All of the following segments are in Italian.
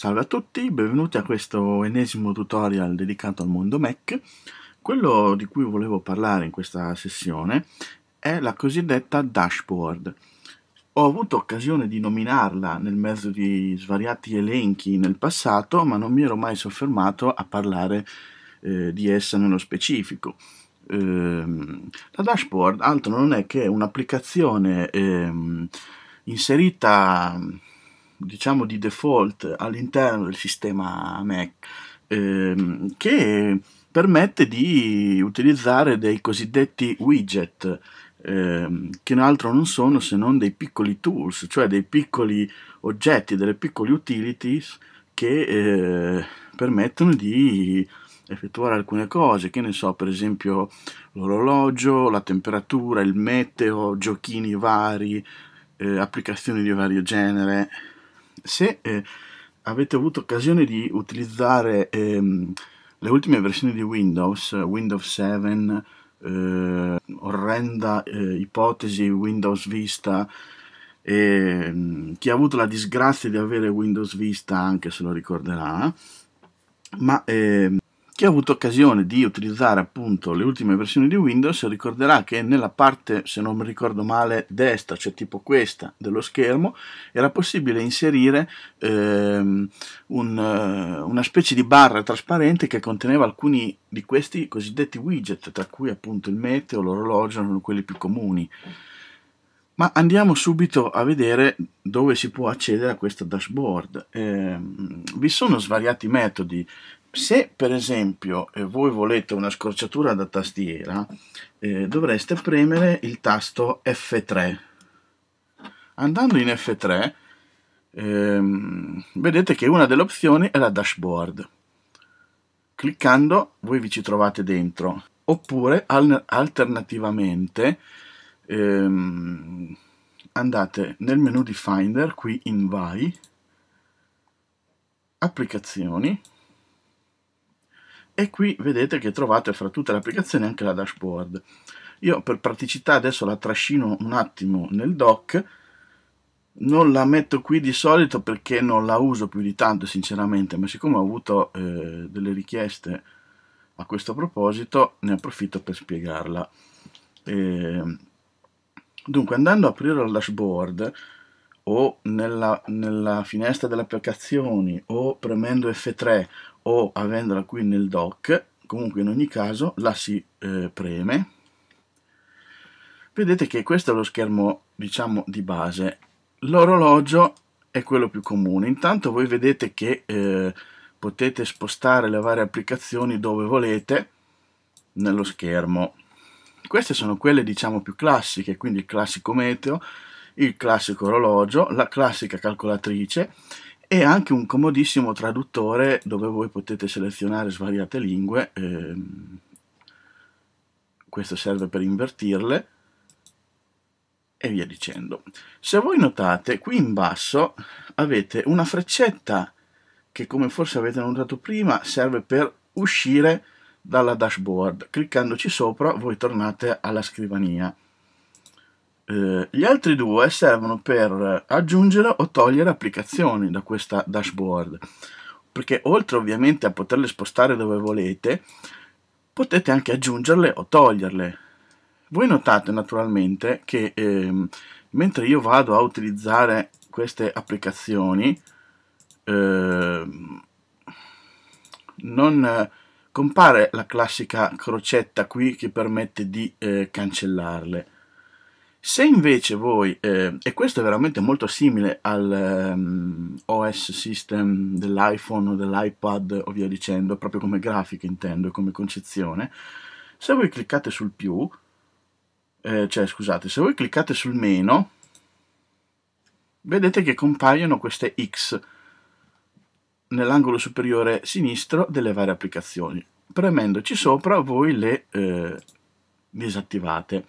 Salve a tutti, benvenuti a questo ennesimo tutorial dedicato al mondo Mac. Quello di cui volevo parlare in questa sessione è la cosiddetta dashboard. Ho avuto occasione di nominarla nel mezzo di svariati elenchi nel passato, ma non mi ero mai soffermato a parlare eh, di essa nello specifico. Ehm, la dashboard altro non è che un'applicazione ehm, inserita diciamo di default all'interno del sistema Mac ehm, che permette di utilizzare dei cosiddetti widget ehm, che altro non sono se non dei piccoli tools, cioè dei piccoli oggetti, delle piccole utilities che eh, permettono di effettuare alcune cose, che ne so, per esempio l'orologio, la temperatura, il meteo, giochini vari, eh, applicazioni di vario genere, se eh, avete avuto occasione di utilizzare ehm, le ultime versioni di Windows, Windows 7, eh, orrenda eh, ipotesi Windows Vista, e ehm, chi ha avuto la disgrazia di avere Windows Vista anche se lo ricorderà, ma eh, chi ha avuto occasione di utilizzare appunto le ultime versioni di Windows ricorderà che nella parte, se non mi ricordo male, destra, cioè tipo questa dello schermo, era possibile inserire ehm, un, eh, una specie di barra trasparente che conteneva alcuni di questi cosiddetti widget, tra cui appunto il meteo, l'orologio, erano quelli più comuni. Ma andiamo subito a vedere dove si può accedere a questo dashboard. Eh, vi sono svariati metodi se per esempio eh, voi volete una scorciatura da tastiera eh, dovreste premere il tasto F3 andando in F3 ehm, vedete che una delle opzioni è la dashboard cliccando voi vi ci trovate dentro oppure al alternativamente ehm, andate nel menu di finder qui in vai applicazioni e qui vedete che trovate fra tutte le applicazioni anche la dashboard. Io per praticità adesso la trascino un attimo nel dock, non la metto qui di solito perché non la uso più di tanto sinceramente, ma siccome ho avuto eh, delle richieste a questo proposito ne approfitto per spiegarla. E... Ehm, dunque andando ad aprire la dashboard o nella, nella finestra delle applicazioni o premendo F3 o avendola qui nel dock, comunque in ogni caso la si eh, preme. Vedete che questo è lo schermo, diciamo, di base. L'orologio è quello più comune. Intanto voi vedete che eh, potete spostare le varie applicazioni dove volete nello schermo. Queste sono quelle, diciamo, più classiche, quindi il classico meteo, il classico orologio, la classica calcolatrice e anche un comodissimo traduttore dove voi potete selezionare svariate lingue, ehm, questo serve per invertirle e via dicendo. Se voi notate, qui in basso avete una freccetta che come forse avete notato prima serve per uscire dalla dashboard. Cliccandoci sopra voi tornate alla scrivania. Eh, gli altri due servono per aggiungere o togliere applicazioni da questa dashboard perché oltre ovviamente a poterle spostare dove volete potete anche aggiungerle o toglierle voi notate naturalmente che ehm, mentre io vado a utilizzare queste applicazioni ehm, non compare la classica crocetta qui che permette di eh, cancellarle se invece voi, eh, e questo è veramente molto simile al um, ehm, OS system dell'iPhone o dell'iPad o via dicendo, proprio come grafica intendo, come concezione, se voi cliccate sul più, eh, cioè scusate, se voi cliccate sul meno, vedete che compaiono queste X nell'angolo superiore sinistro delle varie applicazioni. Premendoci sopra voi le eh, disattivate.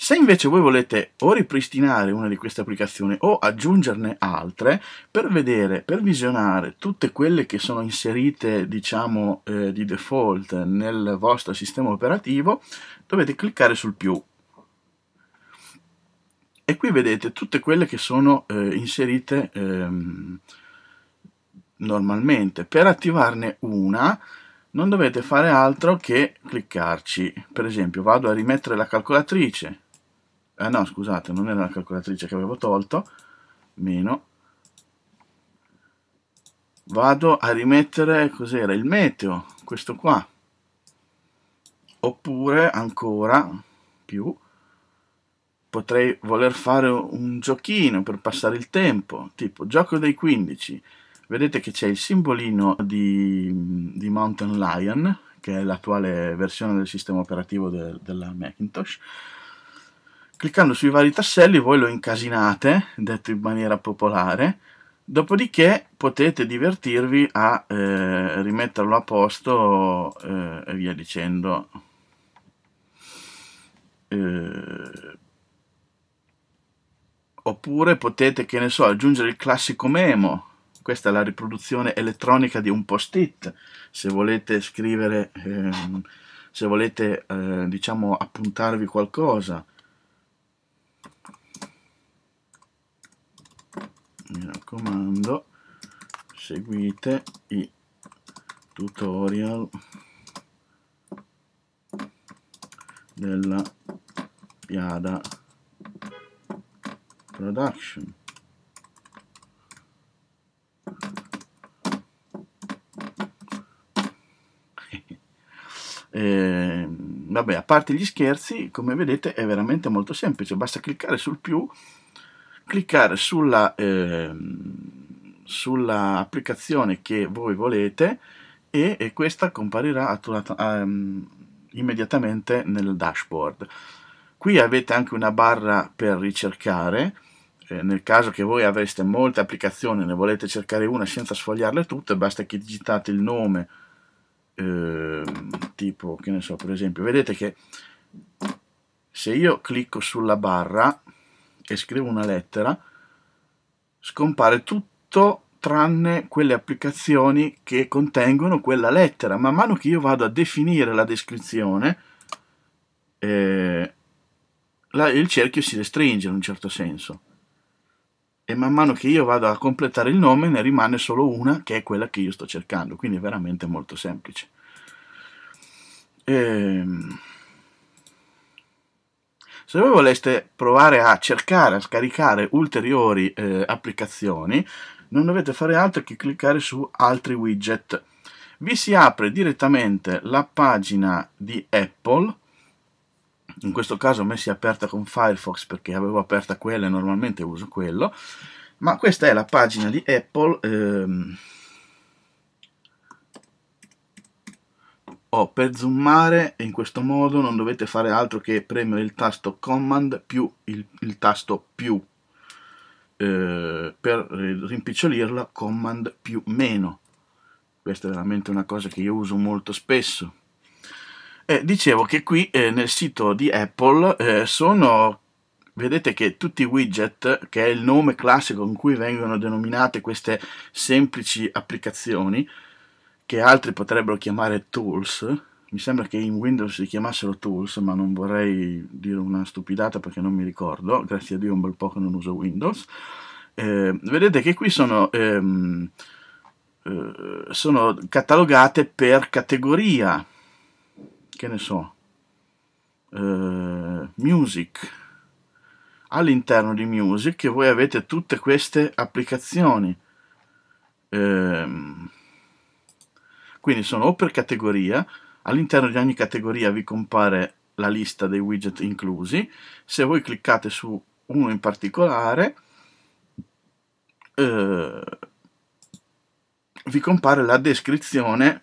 Se invece voi volete o ripristinare una di queste applicazioni o aggiungerne altre per vedere, per visionare tutte quelle che sono inserite diciamo eh, di default nel vostro sistema operativo dovete cliccare sul più e qui vedete tutte quelle che sono eh, inserite ehm, normalmente. Per attivarne una non dovete fare altro che cliccarci. Per esempio vado a rimettere la calcolatrice, eh, no scusate non era la calcolatrice che avevo tolto meno vado a rimettere cos'era il meteo questo qua oppure ancora più potrei voler fare un giochino per passare il tempo tipo gioco dei 15 vedete che c'è il simbolino di, di, Mountain Lion che è l'attuale versione del sistema operativo de, della Macintosh cliccando sui vari tasselli voi lo incasinate, detto in maniera popolare, dopodiché potete divertirvi a eh, rimetterlo a posto eh, e via dicendo. Eh, oppure potete, che ne so, aggiungere il classico memo, questa è la riproduzione elettronica di un post-it, se volete scrivere, ehm, se volete eh, diciamo appuntarvi qualcosa, mi raccomando seguite i tutorial della Piada Production Eh, vabbè, a parte gli scherzi, come vedete è veramente molto semplice, basta cliccare sul più cliccare sulla, eh, sulla applicazione che voi volete e, e questa comparirà atturata, um, ehm, immediatamente nel dashboard. Qui avete anche una barra per ricercare, eh, nel caso che voi avreste molte applicazioni e ne volete cercare una senza sfogliarle tutte, basta che digitate il nome, eh, tipo, che ne so, per esempio, vedete che se io clicco sulla barra che scrivo una lettera, scompare tutto tranne quelle applicazioni che contengono quella lettera. Man mano che io vado a definire la descrizione, eh, la, il cerchio si restringe in un certo senso. E man mano che io vado a completare il nome ne rimane solo una che è quella che io sto cercando. Quindi è veramente molto semplice. Ehm... Se voi voleste provare a cercare, a scaricare ulteriori eh, applicazioni, non dovete fare altro che cliccare su altri widget. Vi si apre direttamente la pagina di Apple, in questo caso a me si è aperta con Firefox perché avevo aperta quella e normalmente uso quello, ma questa è la pagina di Apple. Ehm, o oh, per zoomare in questo modo non dovete fare altro che premere il tasto command più il, il tasto più eh, per rimpicciolirla command più meno questa è veramente una cosa che io uso molto spesso e dicevo che qui eh, nel sito di Apple eh, sono vedete che tutti i widget, che è il nome classico con cui vengono denominate queste semplici applicazioni, che altri potrebbero chiamare tools. Mi sembra che in Windows si chiamassero tools, ma non vorrei dire una stupidata perché non mi ricordo. Grazie a Dio un bel po' che non uso Windows. Eh, vedete che qui sono, ehm, eh, sono catalogate per categoria. Che ne so. Eh, music. All'interno di Music voi avete tutte queste applicazioni. Eh, quindi sono o per categoria, all'interno di ogni categoria vi compare la lista dei widget inclusi. Se voi cliccate su uno in particolare, eh, vi compare la descrizione.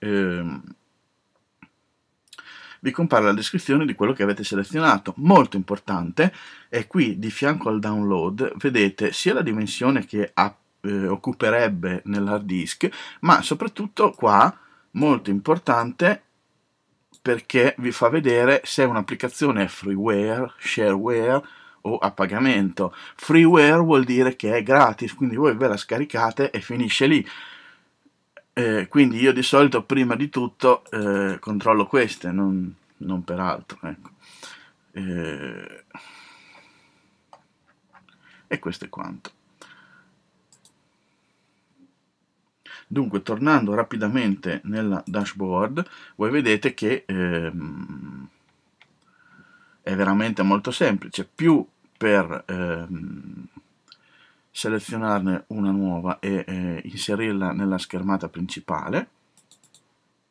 Eh, vi compare la descrizione di quello che avete selezionato. Molto importante è qui di fianco al download vedete sia la dimensione che ha eh, occuperebbe nell'hard disk, ma soprattutto qua, molto importante, perché vi fa vedere se un'applicazione è freeware, shareware o a pagamento. Freeware vuol dire che è gratis, quindi voi ve la scaricate e finisce lì. Eh, quindi io di solito prima di tutto eh, controllo queste, non, non per altro. Ecco. Eh, e questo è quanto. Dunque, tornando rapidamente nella dashboard, voi vedete che ehm, è veramente molto semplice. Più per ehm, selezionarne una nuova e eh, inserirla nella schermata principale.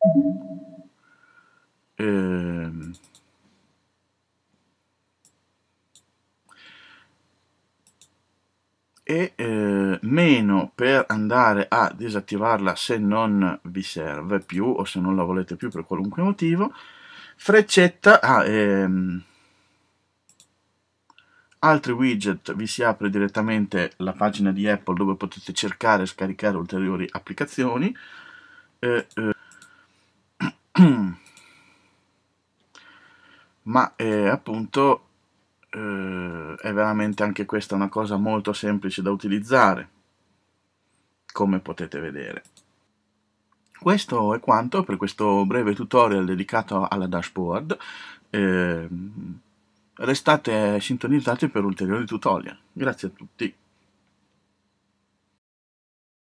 Mhm. Ehm, e eh, meno per andare a disattivarla se non vi serve più o se non la volete più per qualunque motivo freccetta ah, ehm, altri widget vi si apre direttamente la pagina di Apple dove potete cercare e scaricare ulteriori applicazioni eh, eh, ma appunto eh, è veramente anche questa una cosa molto semplice da utilizzare, come potete vedere. Questo è quanto per questo breve tutorial dedicato alla dashboard. Eh, restate sintonizzati per ulteriori tutorial. Grazie a tutti.